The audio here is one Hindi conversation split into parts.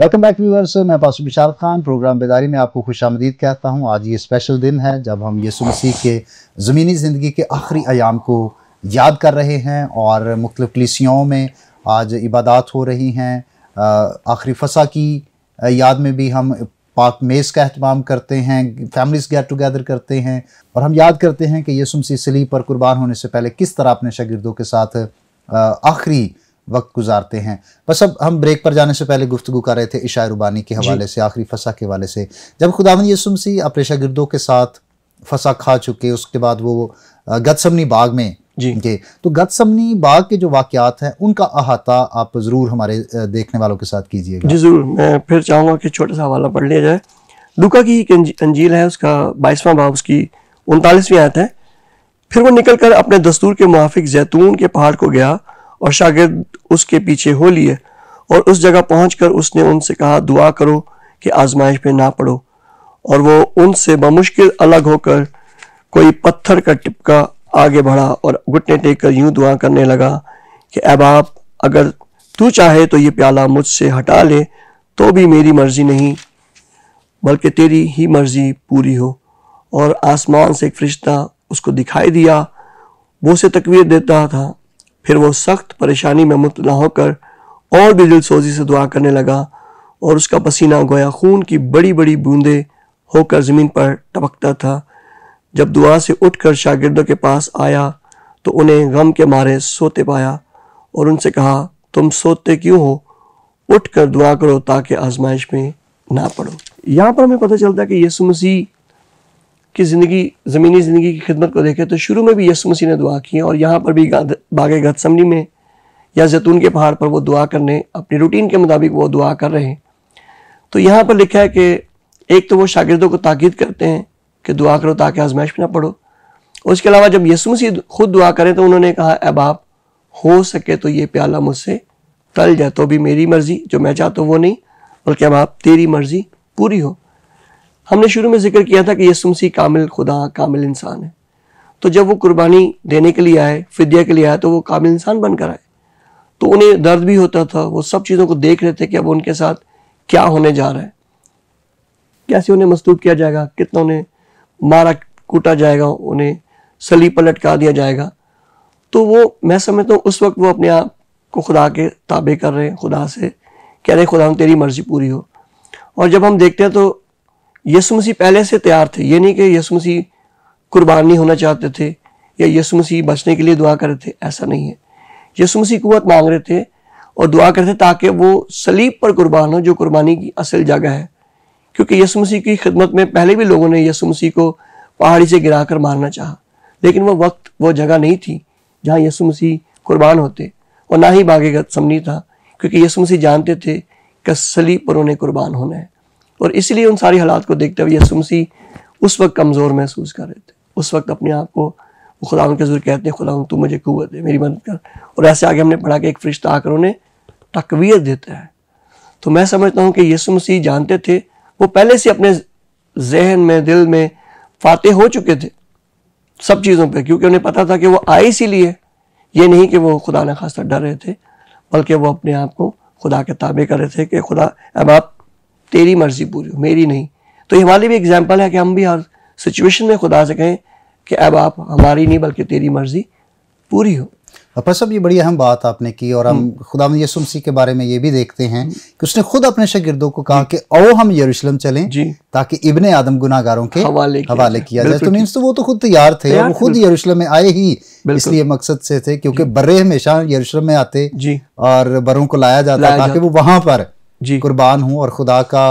वेलकम बैक व्यूवर्स मैं पास विशाल खान प्रोग्राम बेदारी में आपको खुश आमदीद कहता हूँ आज ये स्पेशल दिन है जब हम यीशु मसीह के ज़मीनी ज़िंदगी के आखिरी आयाम को याद कर रहे हैं और मुख्तलिफ़ कलिसियाओं में आज इबादत हो रही हैं आखिरी फसा की याद में भी हम पाक मेज़ का अहतमाम करते हैं फैमिलीज़ गेट टुगेदर करते हैं और हम याद करते हैं कि यीशु मसीह सलीब पर कुर्बान होने से पहले किस तरह अपने शागिर्दों के साथ आखिरी वक्त गुजारते हैं बस अब हम ब्रेक पर जाने से पहले गुफ्तु कर रहे थे इशा रुबानी के हवाले से आखिरी फसा के हवाले से जब खुदावन यसुम सी अप्रेशा गिरदों के साथ फसा खा चुके उसके बाद वो गदसमनी बाग में जी के तो गदसमनी बाग के जो वाकत हैं उनका अहाता आप ज़रूर हमारे देखने वालों के साथ कीजिए जी ज़रूर मैं फिर चाहूँगा कि छोटा सा हवाला पढ़ लिया जाए लुका की एक अंजील है उसका बाईसवां बाब उसकी उनतालीसवीं आयत है फिर वो निकल कर अपने दस्तूर के मुहाफिक जैतून के पहाड़ को गया और शागिर्द उसके पीछे हो लिए और उस जगह पहुंचकर उसने उनसे कहा दुआ करो कि आजमाइश में ना पड़ो और वो उनसे बमुश्किल अलग होकर कोई पत्थर का टिपका आगे बढ़ा और घुटने टेक कर यूं दुआ करने लगा कि ए बाप अगर तू चाहे तो ये प्याला मुझसे हटा ले तो भी मेरी मर्ज़ी नहीं बल्कि तेरी ही मर्ज़ी पूरी हो और आसमान से एक फरिश्ता उसको दिखाई दिया वो उसे तकवीर देता था फिर वो सख्त परेशानी में मुबतला होकर और भी दिलसोजी से दुआ करने लगा और उसका पसीना गोया खून की बड़ी बड़ी बूंदे होकर ज़मीन पर टपकता था जब दुआ से उठकर शागिर्दों के पास आया तो उन्हें गम के मारे सोते पाया और उनसे कहा तुम सोते क्यों हो उठकर दुआ करो ताकि आजमाइश में ना पड़ो यहाँ पर हमें पता चलता है कि यसु मसीह की ज़िंदगी ज़मीनी ज़िंदगी की खिदमत को देखें तो शुरू में भी यसु मसीह ने दुआ की है और यहाँ पर भी बाग गदसमनी में या जैतून के पहाड़ पर वो दुआ करने अपनी रूटीन के मुताबिक वो दुआ कर रहे हैं तो यहाँ पर लिखा है कि एक तो वो शागिदों को ताकीद करते हैं कि दुआ करो ताकि आजमाइश में ना पढ़ो उसके अलावा जब यसु मसीह खुद दुआ करें तो उन्होंने कहा अब आप हो सके तो ये प्याला मुझसे तल जाए तो भी मेरी मर्ज़ी जो मैं चाहता हूँ वो नहीं बल्कि अब आप तेरी मर्ज़ी पूरी हो हमने शुरू में जिक्र किया था कि यसुम मसीह कामिल खुदा कामिल इंसान है तो जब वो कुर्बानी देने के लिए आए फिदिया के लिए आए तो वो कामिल इंसान बनकर आए तो उन्हें दर्द भी होता था वो सब चीज़ों को देख रहे थे कि अब उनके साथ क्या होने जा रहा है कैसे उन्हें मस्तूब किया जाएगा कितना उन्हें मारा कूटा जाएगा उन्हें सली पर लटका दिया जाएगा तो वो मैं समझता हूँ उस वक्त वो अपने आप को खुदा के ताबे कर रहे हैं खुदा से कह रहे खुदा तेरी मर्ज़ी पूरी हो और जब हम देखते हैं तो यसु मसीह पहले से तैयार थे ये नहीं कि यसु मसीह नहीं होना चाहते थे या यसु मसीह बचने के लिए दुआ कर रहे थे ऐसा नहीं है यसु मसीह कुत मांग रहे थे और दुआ करते ताकि वो सलीब पर कुर्बान हो जो कुर्बानी की असल जगह है क्योंकि यसु मसीह की खिदमत में पहले भी लोगों ने यसु मसीह को पहाड़ी से गिरा कर मारना चाह लेकिन वह वक्त वह जगह नहीं थी जहाँ यसु मसीह कुर्बान होते और ना ही बागे समनी था क्योंकि यसु मसीह जानते थे कि सलीब पर उन्हें कुर्बान होना है और इसलिए उन सारी हालात को देखते हुए यसुम उस वक्त कमज़ोर महसूस कर रहे थे उस वक्त अपने आप को वो खुदा के जरूर कहते हैं खुदा तू मुझे कुत दे मेरी मदद कर और ऐसे आगे हमने पढ़ा कि एक फरिश्ता आकर उन्हें तकवीत देता है तो मैं समझता हूँ कि यसु मसीह जानते थे वो पहले से अपने जहन में दिल में फाते हो चुके थे सब चीज़ों पर क्योंकि उन्हें पता था कि वह आए इसीलिए ये नहीं कि वो खुदा न खासा डर रहे थे बल्कि वो अपने आप को खुदा के ताबे कर रहे थे कि खुदा अब आप तेरी मर्जी पूरी हो मेरी नहीं तो ये हमारे भी एग्जाम्पल है कि हम भी हर सिचुएशन में खुदा से कहें कि अब आप हमारी नहीं बल्कि तेरी मर्जी पूरी हो अपर सब ये बड़ी अहम बात आपने की और हम हम्म। खुदा यसुमसी के बारे में ये भी देखते हैं हम्म। कि उसने खुद अपने शागिर्दों को कहा कि ओ हम यरूशलेम चलें ताकि इबन आदम गुनागारों के हवाले हवाले किया जाए तो मीन्स तो वो तो खुद तैयार थे वो खुद यरूशलेम में आए ही इसलिए मकसद से थे क्योंकि बर्रे हमेशा यरूशलेम में आते और बरों को लाया जाता ताकि वो वहां पर जी कुर्बान हूँ और खुदा का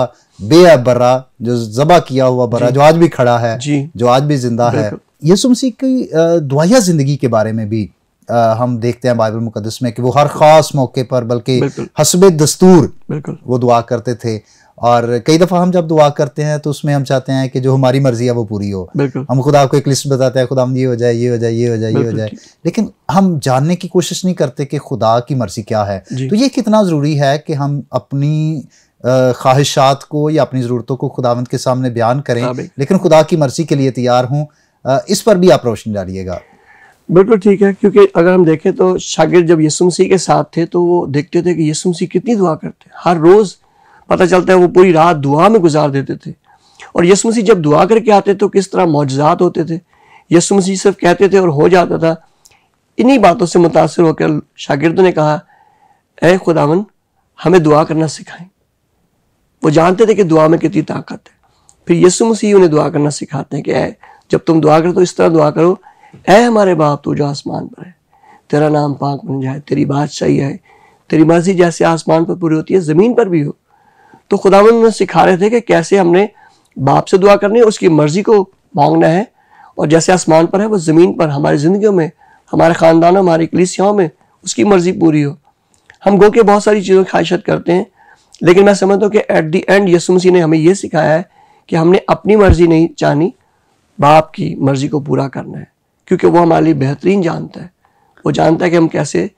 बे बर्रा जो जबा किया हुआ बर्रा जो आज भी खड़ा है जी जो आज भी जिंदा है यसु मसीह की दुआया ज़िंदगी के बारे में भी आ, हम देखते हैं बाइबल मुकदस में कि वो हर ख़ास मौके पर बल्कि हसब दस्तूर वो दुआ करते थे और कई दफ़ा हम जब दुआ करते हैं तो उसमें हम चाहते हैं कि जो हमारी मर्ज़ी है वो पूरी हो हम खुदा को एक लिस्ट बताते हैं खुदा हम ये हो जाए ये हो जाए ये हो जाए ये हो जाए लेकिन हम जानने की कोशिश नहीं करते कि खुदा की मर्ज़ी क्या है तो ये कितना ज़रूरी है कि हम अपनी ख्वाहिशात को या अपनी ज़रूरतों को खुदावंत के सामने बयान करें लेकिन खुदा की मर्ज़ी के लिए तैयार हूँ इस पर भी आप रोशनी डालिएगा बिल्कुल ठीक है क्योंकि अगर हम देखें तो शागिर जब यसुम के साथ थे तो वो देखते थे कि यसुम कितनी दुआ करते हैं हर रोज़ पता चलता है वो पूरी रात दुआ में गुजार देते थे और यसु मसीह जब दुआ करके आते तो किस तरह मुआजात होते थे यसु मसीह सिर्फ कहते थे और हो जाता था इन्हीं बातों से मुतासर होकर शागिर्द ने कहा ए खुदावन हमें दुआ करना सिखाएं वो जानते थे कि दुआ में कितनी ताकत है फिर यसु मसीह उन्हें दुआ करना सिखाते हैं कि ए जब तुम दुआ करो तो इस तरह दुआ करो ए हमारे बाप तू जो आसमान पर है तेरा नाम पाक बन जाए तेरी बादशाही आए तेरी मर्जी जैसे आसमान पर पूरी होती है ज़मीन पर भी हो तो उन्हें सिखा रहे थे कि कैसे हमने बाप से दुआ करनी है उसकी मर्जी को मांगना है और जैसे आसमान पर है वो ज़मीन पर हमारी ज़िंदगियों में हमारे ख़ानदानों हमारी कलिसियाओं में उसकी मर्ज़ी पूरी हो हम गो के बहुत सारी चीज़ों की ख्वाहिशत करते हैं लेकिन मैं समझता हूँ कि at the end Yesu Masih ने हमें यह सिखाया है कि हमने अपनी मर्ज़ी नहीं चाहनी बाप की मर्ज़ी को पूरा करना है क्योंकि वो हमारे लिए बेहतरीन जानता है वो जानता है कि हम कैसे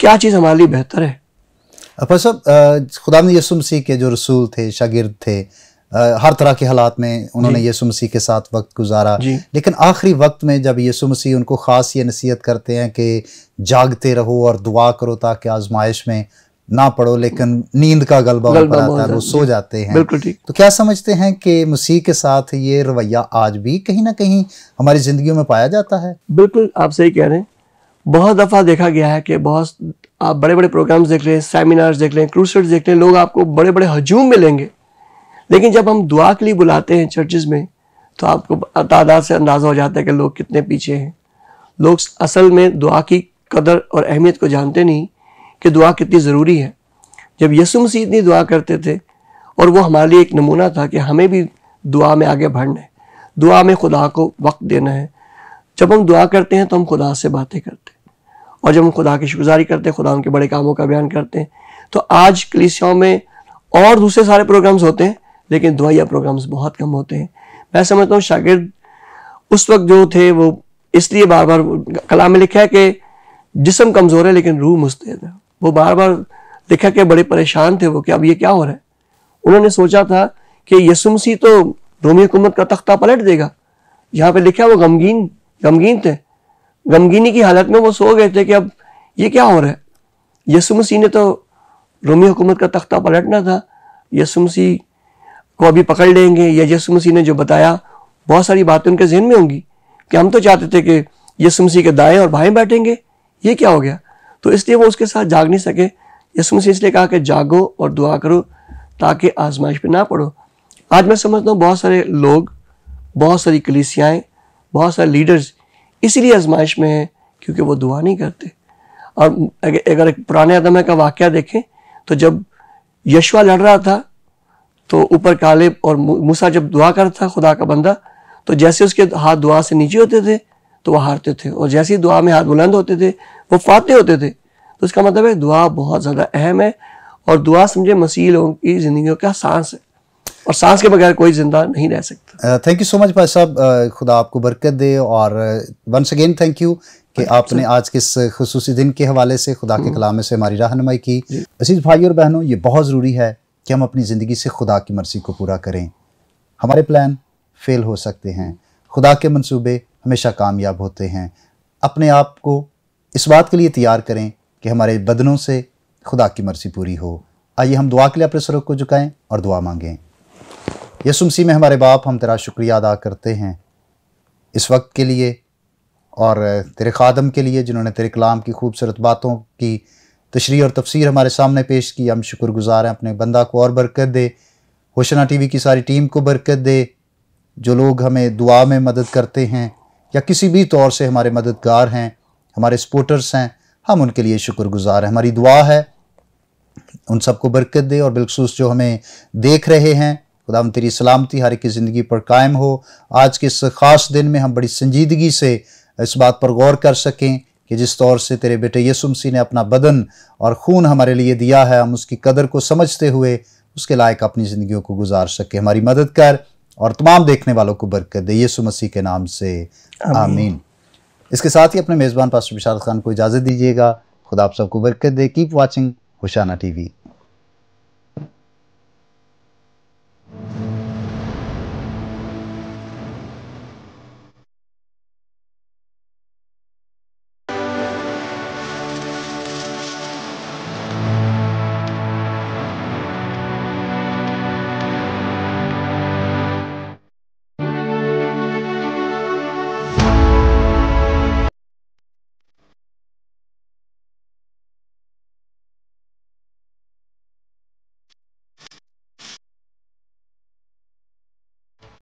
क्या चीज़ हमारे लिए बेहतर है पर साहब खुदा यसु मसीह के जो रसूल थे शागिर्द थे हर तरह के हालात में उन्होंने यसु मसीह के साथ वक्त गुजारा लेकिन आखिरी वक्त में जब यसु मसीह उनको ख़ास ये नसीहत करते हैं कि जागते रहो और दुआ करो ताकि आजमाइश में ना पढ़ो लेकिन नींद का गलबा उन आता है वो सो जाते हैं तो क्या समझते हैं कि मसीह के साथ ये रवैया आज भी कहीं ना कहीं हमारी ज़िंदगी में पाया जाता है बिल्कुल आप सही कह रहे हैं बहुत दफ़ा देखा गया है कि बहुत आप बड़े बड़े प्रोग्राम्स देख लें सेमिनार्स देख लें क्रूसर्स देख लें लोग आपको बड़े बड़े हजूम में लेंगे लेकिन जब हम दुआ के लिए बुलाते हैं चर्चेज़ में तो आपको तादाद से अंदाज़ा हो जाता है कि लोग कितने पीछे हैं लोग असल में दुआ की कदर और अहमियत को जानते नहीं कि दुआ कितनी ज़रूरी है जब यसु मसीह इतनी दुआ करते थे और वो हमारे लिए एक नमूना था कि हमें भी दुआ में आगे बढ़ना है दुआ में खुदा को वक्त देना है जब हम दुआ करते हैं तो हम खुदा से बातें करते हैं और जब हम खुदा की शुक्रगुजारी करते हैं खुदा उनके बड़े कामों का बयान करते हैं तो आज कलिसियाओं में और दूसरे सारे प्रोग्राम्स होते हैं लेकिन दुआया प्रोग्राम्स बहुत कम होते हैं मैं समझता हूँ शागिर्द उस वक्त जो थे वो इसलिए बार बार कला में लिखा है कि जिसम कमज़ोर है लेकिन रूह मुस्तैद है वो बार बार लिखा के बड़े परेशान थे वो कि अब ये क्या हो रहा है उन्होंने सोचा था कि यसुमसी तो रोमी हुकूमत का तख्ता पलट देगा यहाँ पे लिखा वो गमगीन गमगीन थे गमगीनी की हालत में वो सो गए थे कि अब ये क्या हो रहा है यसु मसीह ने तो रोमी हुकूमत का तख्ता पलटना था यसु मसीह को अभी पकड़ लेंगे या यसु मसीह ने जो बताया बहुत सारी बातें उनके जहन में होंगी कि हम तो चाहते थे कि यसु मसीह के दाएं और भाई बैठेंगे ये क्या हो गया तो इसलिए वो उसके साथ जाग नहीं सके यसु मसीह इसलिए कहा कि जागो और दुआ करो ताकि आजमाइश पर ना पड़ो आज मैं समझता हूँ बहुत सारे लोग बहुत सारी कलिसियाएँ बहुत सारे लीडर्स इसीलिए आजमाइश में है क्योंकि वो दुआ नहीं करते और अगर एक पुराने आदम का वाक्य देखें तो जब यशवा लड़ रहा था तो ऊपर कालेब और मूसा जब दुआ करता था खुदा का बंदा तो जैसे उसके हाथ दुआ से नीचे होते थे तो वह हारते थे और जैसे ही दुआ में हाथ बुलंद होते थे वो फाते होते थे तो इसका मतलब है दुआ बहुत ज़्यादा अहम है और दुआ समझे मसीह लोगों की ज़िंदगी का सांस है और सांस के बगैर कोई जिंदा नहीं रह सकता थैंक यू सो मच भाई साहब uh, खुदा आपको बरकत दे और वंस अगेन थैंक यू कि आपने आज के इस खसूस दिन के हवाले से खुदा के mm-hmm. कलाम से हमारी रहनुमाई की असीज भाई और बहनों ये बहुत ज़रूरी है कि हम अपनी ज़िंदगी से खुदा की मर्ज़ी को पूरा करें हमारे प्लान फेल हो सकते हैं खुदा के मंसूबे हमेशा कामयाब होते हैं अपने आप को इस बात के लिए तैयार करें कि हमारे बदनों से खुदा की मर्ज़ी पूरी हो आइए हम दुआ के लिए अपने सरों को झुकाएँ और दुआ मांगें यसुमसी में हमारे बाप हम तेरा शुक्रिया अदा करते हैं इस वक्त के लिए और तेरे खादम के लिए जिन्होंने तेरे कलाम की खूबसूरत बातों की तशरी और तफसीर हमारे सामने पेश की हम शुक्रगुजार हैं अपने बंदा को और बरकत दे होशना टीवी की सारी टीम को बरकत दे जो लोग हमें दुआ में मदद करते हैं या किसी भी तौर से हमारे मददगार हैं हमारे सपोर्टर्स हैं हम उनके लिए शुक्रगुजार हैं हमारी दुआ है उन सबको बरकत दे और बिलखसूस जो हमें देख रहे हैं खुदा तेरी सलामती हर की ज़िंदगी पर कायम हो आज के इस ख़ास दिन में हम बड़ी संजीदगी से इस बात पर गौर कर सकें कि जिस तौर से तेरे बेटे यसुमसी ने अपना बदन और खून हमारे लिए दिया है हम उसकी कदर को समझते हुए उसके लायक अपनी ज़िंदगी को गुजार सकें हमारी मदद कर और तमाम देखने वालों को बरकत दे यसु मसीह के नाम से आमीन इसके साथ ही अपने मेज़बान पास विशाल खान को इजाज़त दीजिएगा खुदा आप सबको बरकत दे कीप वॉचिंग होशाना टीवी